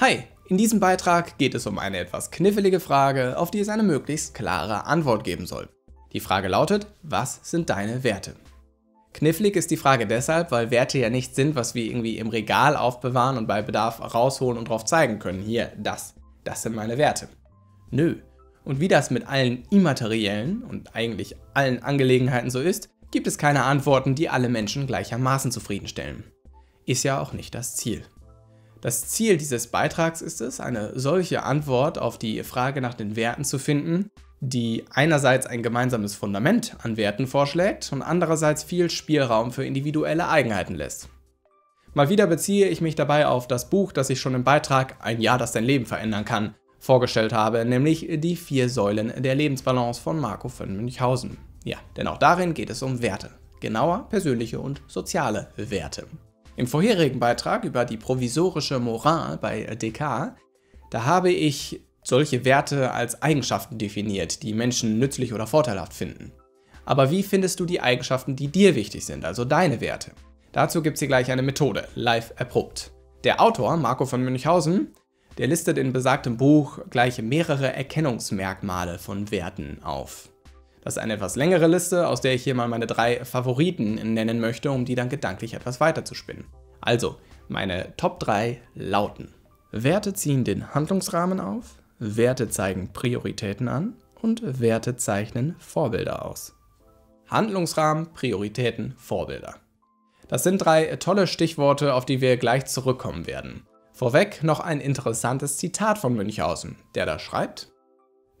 Hi, in diesem Beitrag geht es um eine etwas knifflige Frage, auf die es eine möglichst klare Antwort geben soll. Die Frage lautet, was sind deine Werte? Knifflig ist die Frage deshalb, weil Werte ja nicht sind, was wir irgendwie im Regal aufbewahren und bei Bedarf rausholen und drauf zeigen können. Hier, das, das sind meine Werte. Nö. Und wie das mit allen immateriellen und eigentlich allen Angelegenheiten so ist, gibt es keine Antworten, die alle Menschen gleichermaßen zufriedenstellen. Ist ja auch nicht das Ziel. Das Ziel dieses Beitrags ist es, eine solche Antwort auf die Frage nach den Werten zu finden, die einerseits ein gemeinsames Fundament an Werten vorschlägt und andererseits viel Spielraum für individuelle Eigenheiten lässt. Mal wieder beziehe ich mich dabei auf das Buch, das ich schon im Beitrag Ein Jahr, das dein Leben verändern kann vorgestellt habe, nämlich die vier Säulen der Lebensbalance von Marco von Münchhausen. Ja, denn auch darin geht es um Werte. Genauer persönliche und soziale Werte. Im vorherigen Beitrag über die provisorische Moral bei Descartes, da habe ich solche Werte als Eigenschaften definiert, die Menschen nützlich oder vorteilhaft finden. Aber wie findest du die Eigenschaften, die dir wichtig sind, also deine Werte? Dazu gibt es hier gleich eine Methode, live erprobt. Der Autor, Marco von Münchhausen, der listet in besagtem Buch gleich mehrere Erkennungsmerkmale von Werten auf. Das ist eine etwas längere Liste, aus der ich hier mal meine drei Favoriten nennen möchte, um die dann gedanklich etwas weiter zu spinnen. Also, meine Top 3 lauten: Werte ziehen den Handlungsrahmen auf, Werte zeigen Prioritäten an und Werte zeichnen Vorbilder aus. Handlungsrahmen, Prioritäten, Vorbilder. Das sind drei tolle Stichworte, auf die wir gleich zurückkommen werden. Vorweg noch ein interessantes Zitat von Münchhausen, der da schreibt: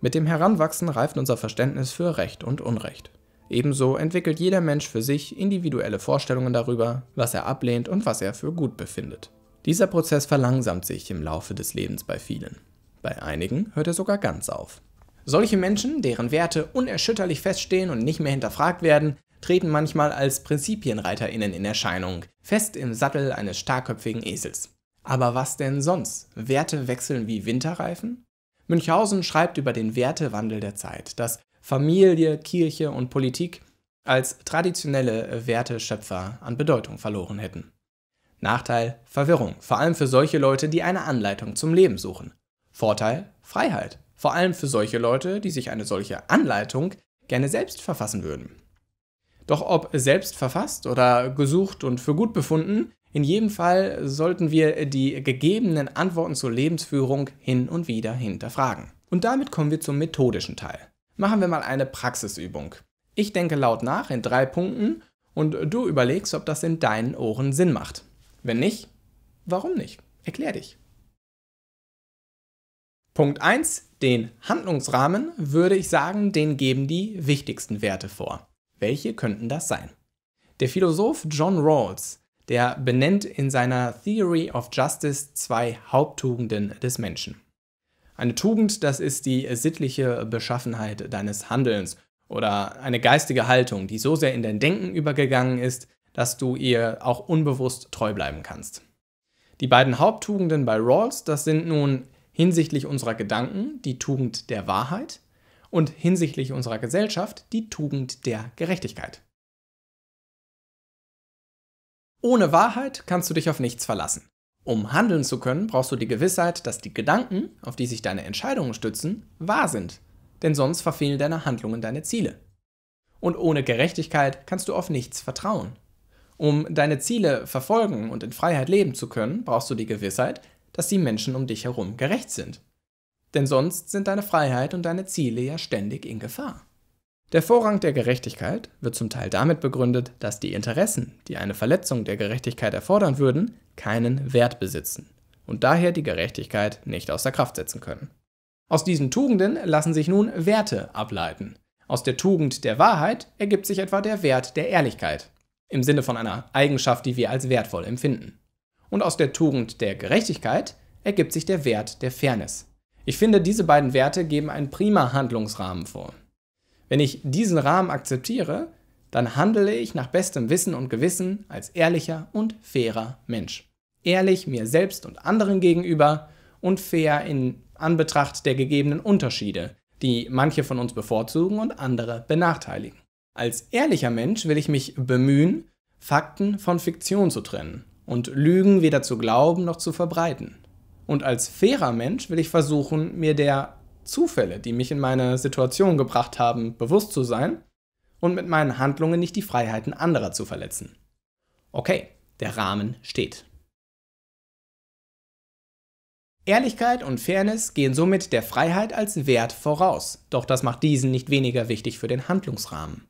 mit dem Heranwachsen reift unser Verständnis für Recht und Unrecht. Ebenso entwickelt jeder Mensch für sich individuelle Vorstellungen darüber, was er ablehnt und was er für gut befindet. Dieser Prozess verlangsamt sich im Laufe des Lebens bei vielen. Bei einigen hört er sogar ganz auf. Solche Menschen, deren Werte unerschütterlich feststehen und nicht mehr hinterfragt werden, treten manchmal als Prinzipienreiterinnen in Erscheinung, fest im Sattel eines starrköpfigen Esels. Aber was denn sonst? Werte wechseln wie Winterreifen? Münchhausen schreibt über den Wertewandel der Zeit, dass Familie, Kirche und Politik als traditionelle Werteschöpfer an Bedeutung verloren hätten. Nachteil Verwirrung, vor allem für solche Leute, die eine Anleitung zum Leben suchen. Vorteil Freiheit, vor allem für solche Leute, die sich eine solche Anleitung gerne selbst verfassen würden. Doch ob selbst verfasst oder gesucht und für gut befunden, in jedem Fall sollten wir die gegebenen Antworten zur Lebensführung hin und wieder hinterfragen. Und damit kommen wir zum methodischen Teil. Machen wir mal eine Praxisübung. Ich denke laut nach in drei Punkten und du überlegst, ob das in deinen Ohren Sinn macht. Wenn nicht, warum nicht? Erklär dich. Punkt 1, den Handlungsrahmen, würde ich sagen, den geben die wichtigsten Werte vor. Welche könnten das sein? Der Philosoph John Rawls der benennt in seiner Theory of Justice zwei Haupttugenden des Menschen. Eine Tugend, das ist die sittliche Beschaffenheit deines Handelns oder eine geistige Haltung, die so sehr in dein Denken übergegangen ist, dass du ihr auch unbewusst treu bleiben kannst. Die beiden Haupttugenden bei Rawls, das sind nun hinsichtlich unserer Gedanken die Tugend der Wahrheit und hinsichtlich unserer Gesellschaft die Tugend der Gerechtigkeit. Ohne Wahrheit kannst du dich auf nichts verlassen. Um handeln zu können, brauchst du die Gewissheit, dass die Gedanken, auf die sich deine Entscheidungen stützen, wahr sind, denn sonst verfehlen deine Handlungen deine Ziele. Und ohne Gerechtigkeit kannst du auf nichts vertrauen. Um deine Ziele verfolgen und in Freiheit leben zu können, brauchst du die Gewissheit, dass die Menschen um dich herum gerecht sind. Denn sonst sind deine Freiheit und deine Ziele ja ständig in Gefahr. Der Vorrang der Gerechtigkeit wird zum Teil damit begründet, dass die Interessen, die eine Verletzung der Gerechtigkeit erfordern würden, keinen Wert besitzen und daher die Gerechtigkeit nicht außer Kraft setzen können. Aus diesen Tugenden lassen sich nun Werte ableiten. Aus der Tugend der Wahrheit ergibt sich etwa der Wert der Ehrlichkeit, im Sinne von einer Eigenschaft, die wir als wertvoll empfinden. Und aus der Tugend der Gerechtigkeit ergibt sich der Wert der Fairness. Ich finde, diese beiden Werte geben einen prima Handlungsrahmen vor. Wenn ich diesen Rahmen akzeptiere, dann handle ich nach bestem Wissen und Gewissen als ehrlicher und fairer Mensch. Ehrlich mir selbst und anderen gegenüber und fair in Anbetracht der gegebenen Unterschiede, die manche von uns bevorzugen und andere benachteiligen. Als ehrlicher Mensch will ich mich bemühen, Fakten von Fiktion zu trennen und Lügen weder zu glauben noch zu verbreiten. Und als fairer Mensch will ich versuchen, mir der Zufälle, die mich in meine Situation gebracht haben, bewusst zu sein und mit meinen Handlungen nicht die Freiheiten anderer zu verletzen. Okay, der Rahmen steht. Ehrlichkeit und Fairness gehen somit der Freiheit als Wert voraus, doch das macht diesen nicht weniger wichtig für den Handlungsrahmen.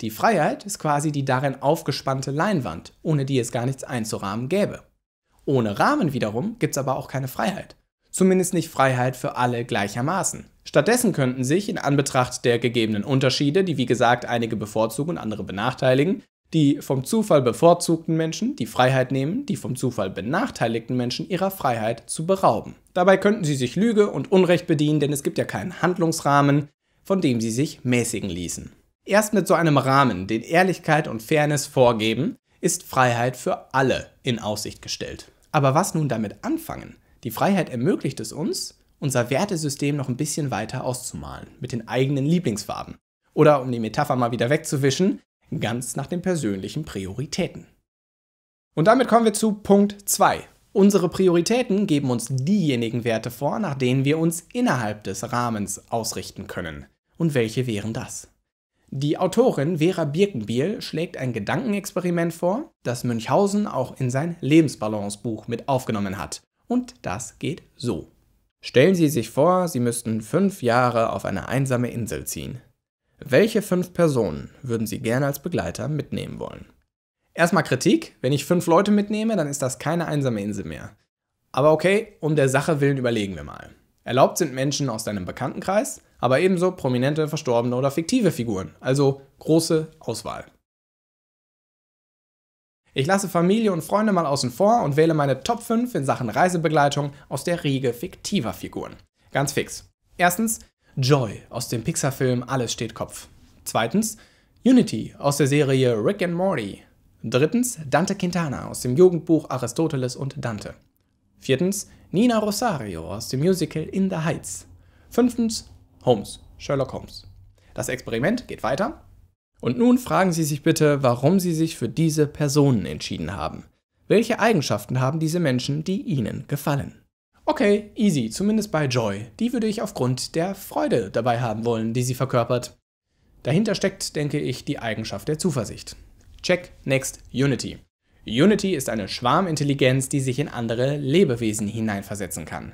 Die Freiheit ist quasi die darin aufgespannte Leinwand, ohne die es gar nichts einzurahmen gäbe. Ohne Rahmen wiederum gibt es aber auch keine Freiheit zumindest nicht Freiheit für alle gleichermaßen. Stattdessen könnten sich, in Anbetracht der gegebenen Unterschiede, die wie gesagt einige bevorzugen und andere benachteiligen, die vom Zufall bevorzugten Menschen die Freiheit nehmen, die vom Zufall benachteiligten Menschen ihrer Freiheit zu berauben. Dabei könnten sie sich Lüge und Unrecht bedienen, denn es gibt ja keinen Handlungsrahmen, von dem sie sich mäßigen ließen. Erst mit so einem Rahmen, den Ehrlichkeit und Fairness vorgeben, ist Freiheit für alle in Aussicht gestellt. Aber was nun damit anfangen? Die Freiheit ermöglicht es uns, unser Wertesystem noch ein bisschen weiter auszumalen, mit den eigenen Lieblingsfarben. Oder um die Metapher mal wieder wegzuwischen, ganz nach den persönlichen Prioritäten. Und damit kommen wir zu Punkt 2. Unsere Prioritäten geben uns diejenigen Werte vor, nach denen wir uns innerhalb des Rahmens ausrichten können. Und welche wären das? Die Autorin Vera Birkenbiel schlägt ein Gedankenexperiment vor, das Münchhausen auch in sein Lebensbalancebuch mit aufgenommen hat und das geht so. Stellen Sie sich vor, Sie müssten fünf Jahre auf eine einsame Insel ziehen. Welche fünf Personen würden Sie gerne als Begleiter mitnehmen wollen? Erstmal Kritik, wenn ich fünf Leute mitnehme, dann ist das keine einsame Insel mehr. Aber okay, um der Sache willen überlegen wir mal. Erlaubt sind Menschen aus deinem Bekanntenkreis, aber ebenso prominente, verstorbene oder fiktive Figuren, also große Auswahl. Ich lasse Familie und Freunde mal außen vor und wähle meine Top 5 in Sachen Reisebegleitung aus der Riege fiktiver Figuren. Ganz fix. Erstens Joy aus dem Pixar-Film Alles steht Kopf. Zweitens Unity aus der Serie Rick and Morty. Drittens Dante Quintana aus dem Jugendbuch Aristoteles und Dante. Viertens Nina Rosario aus dem Musical In the Heights. Fünftens Holmes, Sherlock Holmes. Das Experiment geht weiter und nun fragen Sie sich bitte, warum Sie sich für diese Personen entschieden haben. Welche Eigenschaften haben diese Menschen, die Ihnen gefallen? Okay, easy, zumindest bei Joy. Die würde ich aufgrund der Freude dabei haben wollen, die sie verkörpert. Dahinter steckt, denke ich, die Eigenschaft der Zuversicht. Check Next Unity. Unity ist eine Schwarmintelligenz, die sich in andere Lebewesen hineinversetzen kann.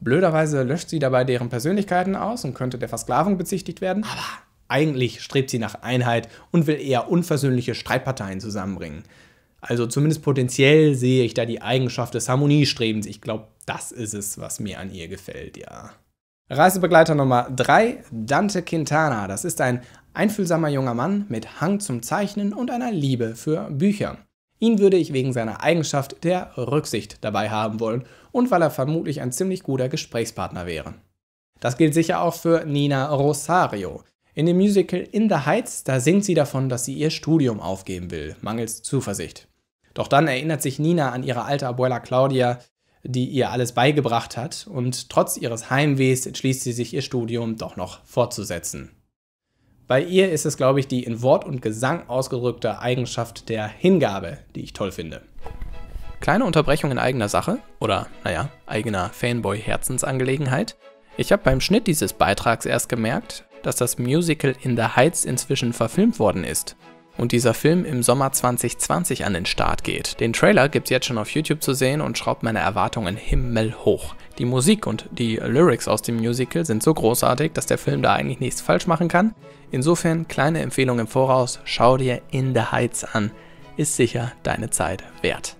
Blöderweise löscht sie dabei deren Persönlichkeiten aus und könnte der Versklavung bezichtigt werden, aber eigentlich strebt sie nach Einheit und will eher unversöhnliche Streitparteien zusammenbringen. Also zumindest potenziell sehe ich da die Eigenschaft des Harmoniestrebens. Ich glaube, das ist es, was mir an ihr gefällt, ja. Reisebegleiter Nummer 3, Dante Quintana. Das ist ein einfühlsamer junger Mann mit Hang zum Zeichnen und einer Liebe für Bücher. Ihn würde ich wegen seiner Eigenschaft der Rücksicht dabei haben wollen und weil er vermutlich ein ziemlich guter Gesprächspartner wäre. Das gilt sicher auch für Nina Rosario. In dem Musical In the Heights, da singt sie davon, dass sie ihr Studium aufgeben will, mangels Zuversicht. Doch dann erinnert sich Nina an ihre alte Abuela Claudia, die ihr alles beigebracht hat, und trotz ihres Heimwehs entschließt sie sich, ihr Studium doch noch fortzusetzen. Bei ihr ist es, glaube ich, die in Wort und Gesang ausgedrückte Eigenschaft der Hingabe, die ich toll finde. Kleine Unterbrechung in eigener Sache oder, naja, eigener Fanboy-Herzensangelegenheit. Ich habe beim Schnitt dieses Beitrags erst gemerkt, dass das Musical In the Heights inzwischen verfilmt worden ist und dieser Film im Sommer 2020 an den Start geht. Den Trailer gibt's jetzt schon auf YouTube zu sehen und schraubt meine Erwartungen himmelhoch. Die Musik und die Lyrics aus dem Musical sind so großartig, dass der Film da eigentlich nichts falsch machen kann. Insofern kleine Empfehlung im Voraus, schau dir In the Heights an. Ist sicher deine Zeit wert.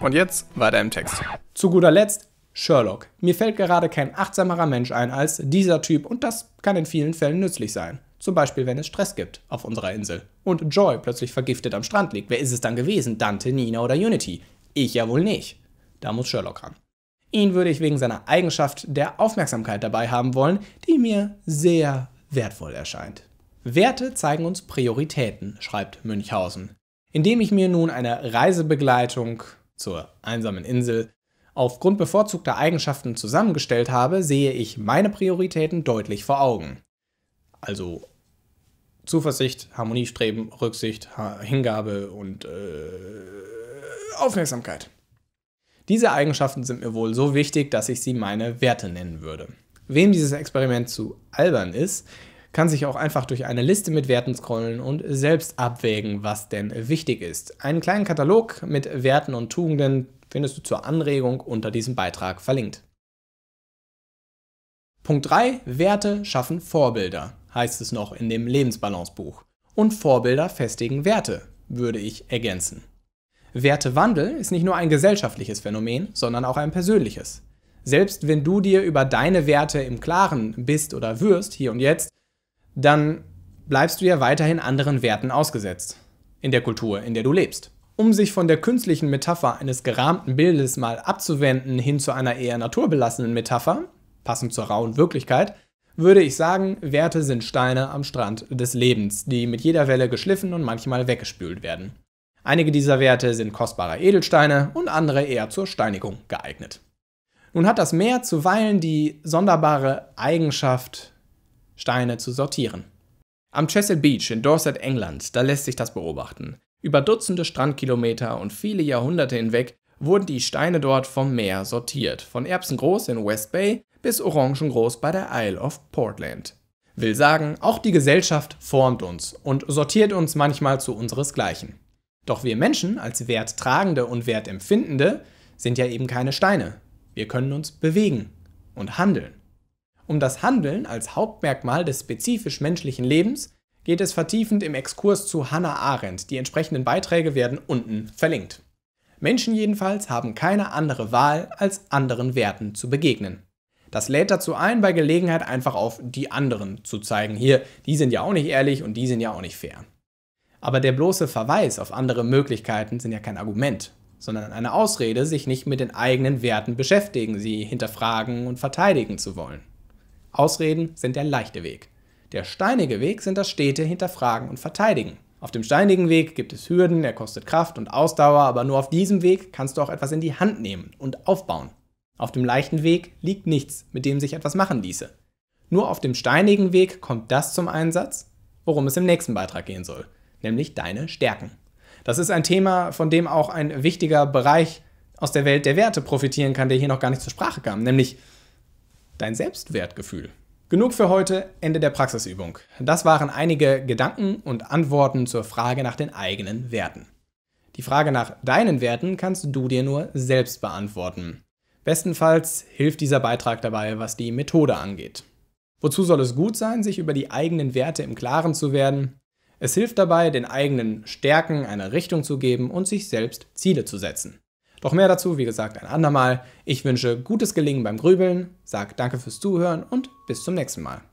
Und jetzt weiter im Text. Zu guter Letzt Sherlock. Mir fällt gerade kein achtsamerer Mensch ein als dieser Typ und das kann in vielen Fällen nützlich sein. Zum Beispiel, wenn es Stress gibt auf unserer Insel und Joy plötzlich vergiftet am Strand liegt. Wer ist es dann gewesen? Dante, Nina oder Unity? Ich ja wohl nicht. Da muss Sherlock ran. Ihn würde ich wegen seiner Eigenschaft der Aufmerksamkeit dabei haben wollen, die mir sehr wertvoll erscheint. Werte zeigen uns Prioritäten, schreibt Münchhausen. Indem ich mir nun eine Reisebegleitung zur einsamen Insel aufgrund bevorzugter Eigenschaften zusammengestellt habe, sehe ich meine Prioritäten deutlich vor Augen. Also Zuversicht, Harmoniestreben, Rücksicht, Hingabe und äh, Aufmerksamkeit. Diese Eigenschaften sind mir wohl so wichtig, dass ich sie meine Werte nennen würde. Wem dieses Experiment zu albern ist, kann sich auch einfach durch eine Liste mit Werten scrollen und selbst abwägen, was denn wichtig ist. Einen kleinen Katalog mit Werten und Tugenden findest du zur Anregung unter diesem Beitrag verlinkt. Punkt 3. Werte schaffen Vorbilder, heißt es noch in dem Lebensbalancebuch. Und Vorbilder festigen Werte, würde ich ergänzen. Wertewandel ist nicht nur ein gesellschaftliches Phänomen, sondern auch ein persönliches. Selbst wenn du dir über deine Werte im Klaren bist oder wirst, hier und jetzt, dann bleibst du ja weiterhin anderen Werten ausgesetzt. In der Kultur, in der du lebst um sich von der künstlichen Metapher eines gerahmten Bildes mal abzuwenden hin zu einer eher naturbelassenen Metapher, passend zur rauen Wirklichkeit, würde ich sagen, Werte sind Steine am Strand des Lebens, die mit jeder Welle geschliffen und manchmal weggespült werden. Einige dieser Werte sind kostbare Edelsteine und andere eher zur Steinigung geeignet. Nun hat das Meer zuweilen die sonderbare Eigenschaft, Steine zu sortieren. Am Chesil Beach in Dorset, England, da lässt sich das beobachten. Über Dutzende Strandkilometer und viele Jahrhunderte hinweg wurden die Steine dort vom Meer sortiert, von Erbsengroß in West Bay bis Orangengroß bei der Isle of Portland. Will sagen, auch die Gesellschaft formt uns und sortiert uns manchmal zu unseresgleichen. Doch wir Menschen als Werttragende und Wertempfindende sind ja eben keine Steine. Wir können uns bewegen und handeln. Um das Handeln als Hauptmerkmal des spezifisch menschlichen Lebens geht es vertiefend im Exkurs zu Hannah Arendt. Die entsprechenden Beiträge werden unten verlinkt. Menschen jedenfalls haben keine andere Wahl, als anderen Werten zu begegnen. Das lädt dazu ein, bei Gelegenheit einfach auf die anderen zu zeigen. Hier, die sind ja auch nicht ehrlich und die sind ja auch nicht fair. Aber der bloße Verweis auf andere Möglichkeiten sind ja kein Argument, sondern eine Ausrede, sich nicht mit den eigenen Werten beschäftigen, sie hinterfragen und verteidigen zu wollen. Ausreden sind der leichte Weg. Der steinige Weg sind das stete Hinterfragen und Verteidigen. Auf dem steinigen Weg gibt es Hürden, er kostet Kraft und Ausdauer, aber nur auf diesem Weg kannst du auch etwas in die Hand nehmen und aufbauen. Auf dem leichten Weg liegt nichts, mit dem sich etwas machen ließe. Nur auf dem steinigen Weg kommt das zum Einsatz, worum es im nächsten Beitrag gehen soll, nämlich deine Stärken. Das ist ein Thema, von dem auch ein wichtiger Bereich aus der Welt der Werte profitieren kann, der hier noch gar nicht zur Sprache kam, nämlich dein Selbstwertgefühl. Genug für heute, Ende der Praxisübung. Das waren einige Gedanken und Antworten zur Frage nach den eigenen Werten. Die Frage nach deinen Werten kannst du dir nur selbst beantworten. Bestenfalls hilft dieser Beitrag dabei, was die Methode angeht. Wozu soll es gut sein, sich über die eigenen Werte im Klaren zu werden? Es hilft dabei, den eigenen Stärken eine Richtung zu geben und sich selbst Ziele zu setzen. Doch mehr dazu, wie gesagt, ein andermal. Ich wünsche gutes Gelingen beim Grübeln, sage danke fürs Zuhören und bis zum nächsten Mal.